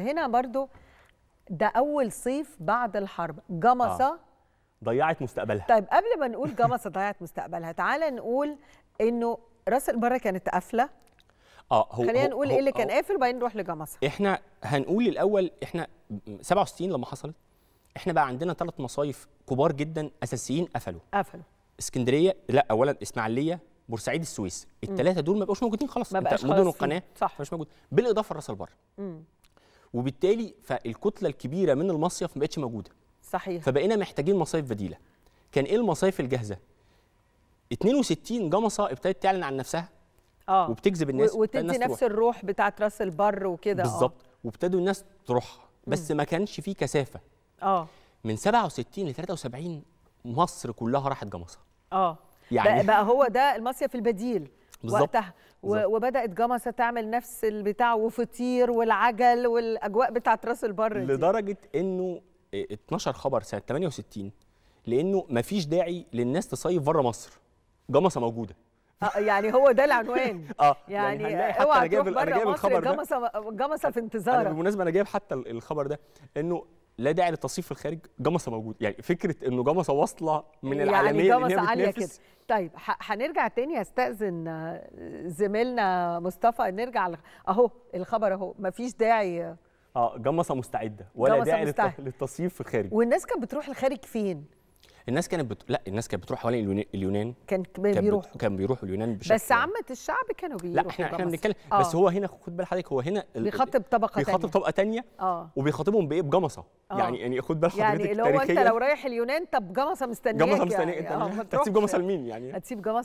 هنا برضو ده اول صيف بعد الحرب جمصه آه. ضيعت مستقبلها طيب قبل ما نقول جمصه ضيعت مستقبلها تعالى نقول انه راس البرة كانت قافله اه هو خلينا نقول ايه اللي كان قافل وبعدين نروح لجمصه احنا هنقول الاول احنا 67 لما حصلت احنا بقى عندنا ثلاث مصايف كبار جدا اساسيين قفلوا قفلوا اسكندريه لا اولا اسماعيليه بورسعيد السويس الثلاثه دول ما بقوش موجودين خلاص ما بقاش مدن القناه صح مش موجود بالاضافه لراس البر وبالتالي فالكتله الكبيره من المصيف ما بقتش موجوده صحيح فبقينا محتاجين مصايف بديله كان ايه المصايف الجاهزه 62 جمصه ابتدت تعلن عن نفسها اه وبتجذب الناس وتدي الناس نفس تروح. الروح بتاعه راس البر وكده آه. بالظبط وابتدوا الناس تروح بس م. ما كانش فيه كثافه اه من 67 ل 73 مصر كلها راحت جمصه اه يعني بقى, بقى هو ده المصيف البديل بالزبط. وقتها بالزبط. وبدات جمصه تعمل نفس البتاع وفطير والعجل والاجواء بتاعه راس البر لدرجه انه آه، اتنشر خبر سنه 68 لانه ما فيش داعي للناس تصيف بره مصر جمصه موجوده آه، يعني هو ده العنوان اه يعني, يعني اوعى انا جايب انا الخبر ده جمصه جمصه في انتظارك بالمناسبه انا جايب حتى الخبر ده انه لا داعي للتصنيف في الخارج جمصه موجود يعني فكره انه جمصه واصله من يعني العالميه يعني جمصه عاليه كده طيب هنرجع تاني استاذن آه، زميلنا مصطفى نرجع اهو الخبر اهو مفيش داعي اه جمصه مستعده ولا داعي للتصريف في الخارج والناس كانت بتروح الخارج فين الناس كانت بت... لا الناس كانت بتروح حوالين اليونان كان بيروحوا كان بيروحوا اليونان بشكل بس عامه الشعب كانوا بيروحوا لا احنا احنا بنتكلم آه. بس هو هنا خد بال حضرتك هو هنا بيخاطب طبقه بيخاطب طبقه ثانيه اه وبيخاطبهم بايه بجمصه آه. يعني يعني خد بال يعني حضرتك يعني اللي هو انت لو رايح اليونان طب جمصه مستنيك جمصه مستنيك يعني. انت اه، هتسيب جمصه لمين يعني هتسيب جمصه